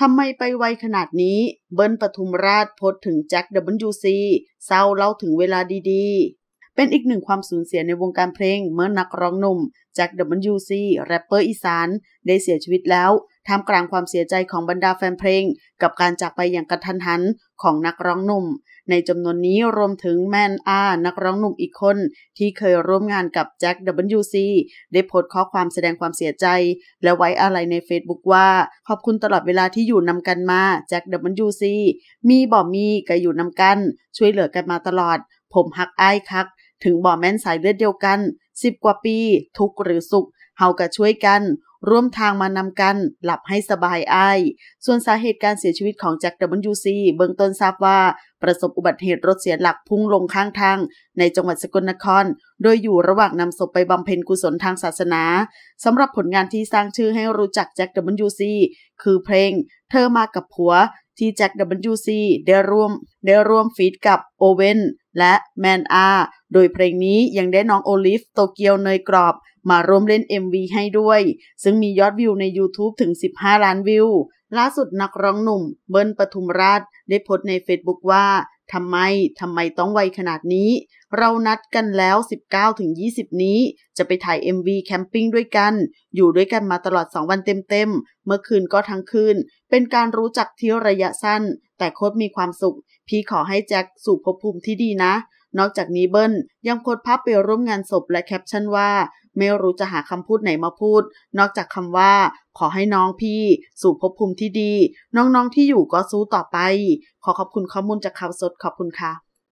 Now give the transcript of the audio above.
ทำไมไปไวขนาดนี้ เบิ้ลปทุมราชพดถึงแจ็ค WC เศร้าเล่าถึงเวลาดีๆเป็นอีกหนึ่งความสูญเสียในวงการเพลงเมื่อนักร้องหนุ่มจาก w ีแรปเปอร์อีสาน ได้เสียชีวิตแล้วท่ามกลางความเสียใจของบรรดาแฟนเพลง กับการจากไปอย่างกระทันหันของนักร้องหนุ่ม ในจำนวนนี้รวมถึงแมนอานักร้องหนุ่มอีกคน ที่เคยร่วมงานกับแจ็ค WC ได้โพสต์ข้อความแสดงความเสียใจ และไว้อะไรใน Facebook ว่า ขอบคุณตลอดเวลาที่อยู่นำกันมาแจ็ค WC มีบ่มีก็อยู่นำกัน ช่วยเหลือกันมาตลอด ผมฮักอ้ายคักถึงบ่อแม่นสายเลือดเดียวกันสิบกว่าปี ทุกหรือสุข เฮาก็ช่วยกัน ร่วมทางมานำกัน หลับให้สบายอายส่วนสาเหตุการเสียชีวิตของแจ็ค WC เบื้องต้นทราบว่าประสบอุบัติเหตุรถเสียหลักพุ่งลงข้างทางในจังหวัดสกลนคร โดยอยู่ระหว่างนำศพไปบำเพ็ญกุศลทางศาสนา สำหรับผลงานที่สร้างชื่อให้รู้จักแจ็ค WC คือเพลง เธอมากับผัว ที่แจ็ค WC ได้ร่วม ได้ร่วมฟีดกับโอเวนและแมนอา โดยเพลงนี้ยังได้น้องโอลิฟโตเกียวเนยกรอบมาร่วมเล่น MV ให้ด้วย ซึ่งมียอดวิวใน YouTube ถึง 15 ล้านวิว ล่าสุดนักร้องหนุ่มเบิ้ลปทุมราช ได้โพสใน Facebook ว่าทำไม ทำไมต้องไวขนาดนี้ เรานัดกันแล้ว 19-20 นี้ จะไปถ่าย MV แคมปิ้งด้วยกัน อยู่ด้วยกันมาตลอด 2 วันเต็มๆ เมื่อคืนก็ทั้งคืน เป็นการรู้จักที่ระยะสั้น แต่โคตรมีความสุข พี่ขอให้แจ็คสู่ภพภูมิที่ดีนะ นอกจากนี้เบิ้ลยังโพสภาพไปร่วมงานศพและแคปชั่นว่าไม่รู้จะหาคำพูดไหนมาพูด นอกจากคำว่า ขอให้น้องพี่สู่ภพภูมิที่ดี น้องๆที่อยู่ก็สู้ต่อไป ขอขอบคุณข้อมูลจากข่าวสดขอบคุณค่ะ